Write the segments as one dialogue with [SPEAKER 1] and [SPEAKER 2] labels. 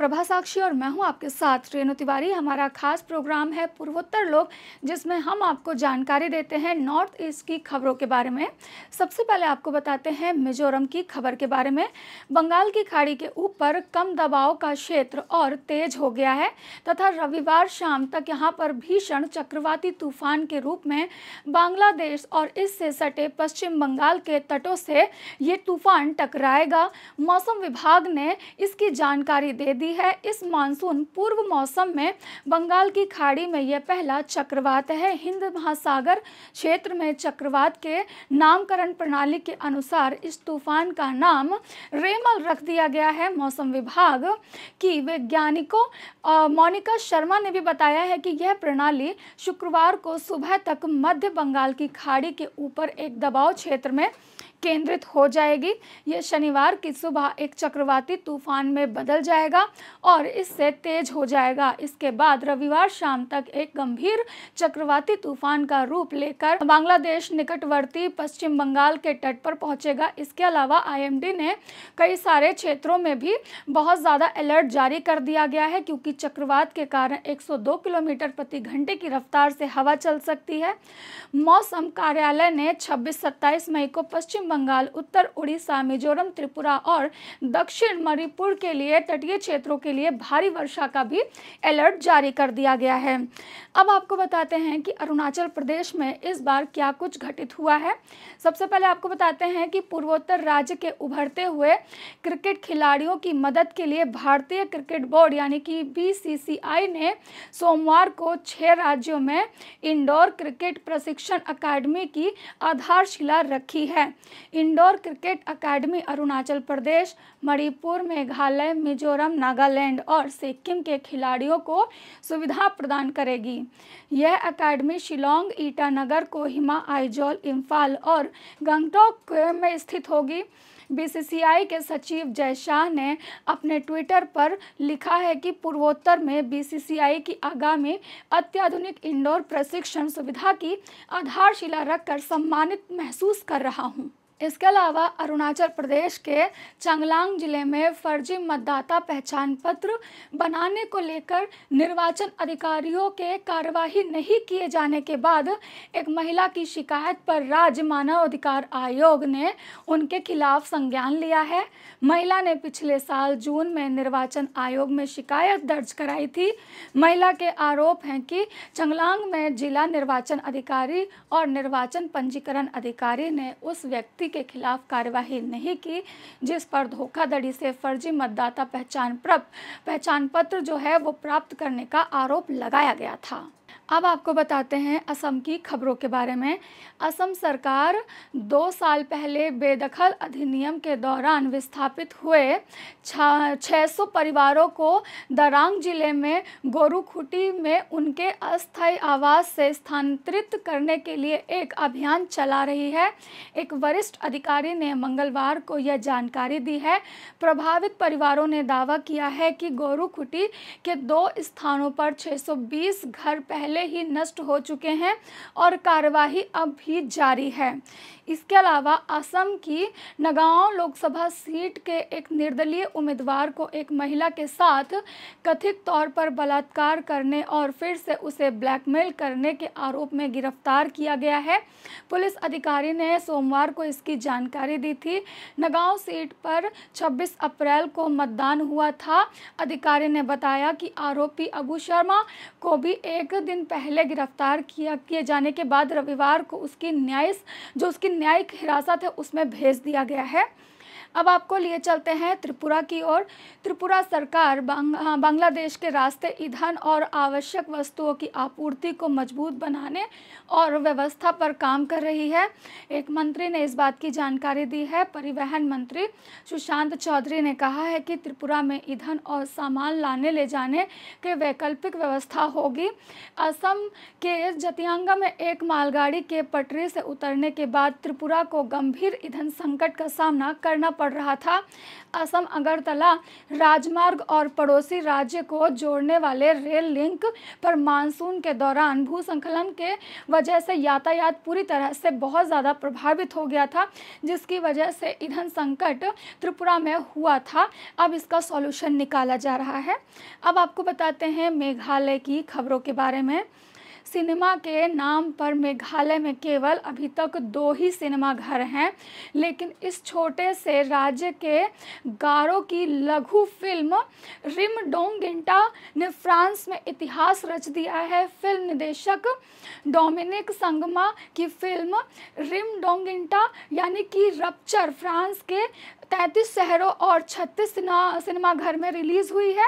[SPEAKER 1] प्रभा साक्षी और मैं हूं आपके साथ रेणु तिवारी हमारा खास प्रोग्राम है पूर्वोत्तर लोग जिसमें हम आपको जानकारी देते हैं नॉर्थ ईस्ट की खबरों के बारे में सबसे पहले आपको बताते हैं मिजोरम की खबर के बारे में बंगाल की खाड़ी के ऊपर कम दबाव का क्षेत्र और तेज हो गया है तथा रविवार शाम तक यहाँ पर भीषण चक्रवाती तूफान के रूप में बांग्लादेश और इससे सटे पश्चिम बंगाल के तटों से ये तूफान टकराएगा मौसम विभाग ने इसकी जानकारी दे दी रही है इस मानसून पूर्व मौसम में बंगाल की खाड़ी में यह पहला चक्रवात है हिंद महासागर क्षेत्र में चक्रवात के नामकरण प्रणाली के अनुसार इस तूफान का नाम रेमल रख दिया गया है मौसम विभाग की वैज्ञानिकों मोनिका शर्मा ने भी बताया है कि यह प्रणाली शुक्रवार को सुबह तक मध्य बंगाल की खाड़ी के ऊपर एक दबाव क्षेत्र में केंद्रित हो जाएगी यह शनिवार की सुबह एक चक्रवाती तूफान में बदल जाएगा और इससे तेज हो जाएगा इसके बाद रविवार शाम तक एक गंभीर चक्रवाती तूफान का रूप लेकर बांग्लादेश निकटवर्ती पश्चिम बंगाल के तट पर पहुंचेगा इसके अलावा आईएमडी ने कई सारे क्षेत्रों में भी बहुत ज़्यादा अलर्ट जारी कर दिया गया है क्योंकि चक्रवात के कारण एक किलोमीटर प्रति घंटे की रफ्तार से हवा चल सकती है मौसम कार्यालय ने छब्बीस सत्ताईस मई को पश्चिम बंगाल उत्तर उड़ीसा मिजोरम त्रिपुरा और दक्षिण मणिपुर के लिए तटीय क्षेत्रों के लिए भारी वर्षा का भी अलर्ट जारी कर दिया गया है अब आपको बताते हैं कि अरुणाचल प्रदेश में इस बार क्या कुछ घटित हुआ है सबसे पहले आपको बताते हैं कि पूर्वोत्तर राज्य के उभरते हुए क्रिकेट खिलाड़ियों की मदद के लिए भारतीय क्रिकेट बोर्ड यानी कि बी ने सोमवार को छः राज्यों में इंडोर क्रिकेट प्रशिक्षण अकादमी की आधारशिला रखी है indoor cricket academy Arunachal Pradesh Manipur Meghalaya Mizoram Nagaland और सिक्किम के खिलाड़ियों को सुविधा प्रदान करेगी यह अकादमी शिलोंग ईटानगर कोहिमा आइजोल इम्फाल और गंगटोक में स्थित होगी बीसीसीआई के सचिव जय शाह ने अपने ट्विटर पर लिखा है कि पूर्वोत्तर में बीसीसीआई की आगामी अत्याधुनिक इंडोर प्रशिक्षण सुविधा की आधारशिला रखकर सम्मानित महसूस कर रहा हूँ इसके अलावा अरुणाचल प्रदेश के चांगलांग जिले में फर्जी मतदाता पहचान पत्र बनाने को लेकर निर्वाचन अधिकारियों के कार्यवाही नहीं किए जाने के बाद एक महिला की शिकायत पर राज्य मानव अधिकार आयोग ने उनके खिलाफ संज्ञान लिया है महिला ने पिछले साल जून में निर्वाचन आयोग में शिकायत दर्ज कराई थी महिला के आरोप हैं कि चंगलांग में जिला निर्वाचन अधिकारी और निर्वाचन पंजीकरण अधिकारी ने उस व्यक्ति के खिलाफ कार्यवाही नहीं की जिस पर धोखाधड़ी से फर्जी मतदाता पहचान पहचान पत्र जो है वो प्राप्त करने का आरोप लगाया गया था अब आपको बताते हैं असम की खबरों के बारे में असम सरकार दो साल पहले बेदखल अधिनियम के दौरान विस्थापित हुए छः सौ परिवारों को दरांग जिले में गोरुखुटी में उनके अस्थायी आवास से स्थानांतरित करने के लिए एक अभियान चला रही है एक वरिष्ठ अधिकारी ने मंगलवार को यह जानकारी दी है प्रभावित परिवारों ने दावा किया है कि गोरुखुटी के दो स्थानों पर छः घर पहले पहले ही नष्ट हो चुके हैं और कार्यवाही अब भी जारी है इसके अलावा असम की नगांव लोकसभा सीट के एक निर्दलीय उम्मीदवार को एक महिला के साथ कथित तौर पर बलात्कार करने और फिर से उसे ब्लैकमेल करने के आरोप में गिरफ्तार किया गया है पुलिस अधिकारी ने सोमवार को इसकी जानकारी दी थी नगांव सीट पर 26 अप्रैल को मतदान हुआ था अधिकारी ने बताया कि आरोपी अबू शर्मा को भी एक दिन पहले गिरफ्तार किया किए जाने के बाद रविवार को उसकी न्यायिक जो उसकी न्यायिक हिरासत है उसमें भेज दिया गया है अब आपको लिए चलते हैं त्रिपुरा की ओर त्रिपुरा सरकार बांग, हाँ, बांग्लादेश के रास्ते ईंधन और आवश्यक वस्तुओं की आपूर्ति को मजबूत बनाने और व्यवस्था पर काम कर रही है एक मंत्री ने इस बात की जानकारी दी है परिवहन मंत्री सुशांत चौधरी ने कहा है कि त्रिपुरा में ईंधन और सामान लाने ले जाने के वैकल्पिक व्यवस्था होगी असम के जतियांगा में एक मालगाड़ी के पटरी से उतरने के बाद त्रिपुरा को गंभीर ईंधन संकट का सामना करना पड़ रहा था असम अगरतला राजमार्ग और पड़ोसी राज्य को जोड़ने वाले रेल लिंक पर मानसून के दौरान भूसंखलन के वजह से यातायात पूरी तरह से बहुत ज़्यादा प्रभावित हो गया था जिसकी वजह से ईंधन संकट त्रिपुरा में हुआ था अब इसका सॉल्यूशन निकाला जा रहा है अब आपको बताते हैं मेघालय की खबरों के बारे में सिनेमा के नाम पर मेघालय में केवल अभी तक दो ही सिनेमा घर हैं लेकिन इस छोटे से राज्य के गारो की लघु फिल्म रिम डोंगिंटा ने फ्रांस में इतिहास रच दिया है फिल्म निदेशक डोमिनिक संगमा की फिल्म रिम डोंगिंटा यानी कि रप्चर फ्रांस के 33 शहरों और 36 सिनेमाघर में रिलीज़ हुई है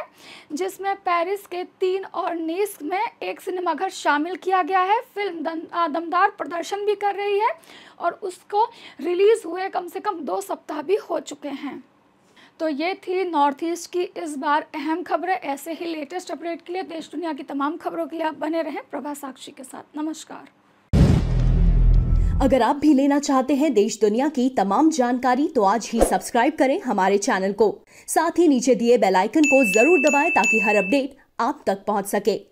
[SPEAKER 1] जिसमें पेरिस के तीन और नीस में एक सिनेमाघर शामिल शामिल किया गया है फिल्म दमदार प्रदर्शन भी कर रही है और उसको रिलीज़ हुए कम से कम दो सप्ताह भी हो चुके हैं तो ये थी नॉर्थ ईस्ट की इस बार अहम खबरें ऐसे ही लेटेस्ट अपडेट के लिए देश दुनिया की तमाम खबरों के लिए आप बने रहें प्रभा साक्षी के साथ नमस्कार अगर आप भी लेना चाहते हैं देश दुनिया की तमाम जानकारी तो आज ही सब्सक्राइब करें हमारे चैनल को साथ ही नीचे दिए बेल आइकन को जरूर दबाएं ताकि हर अपडेट आप तक पहुंच सके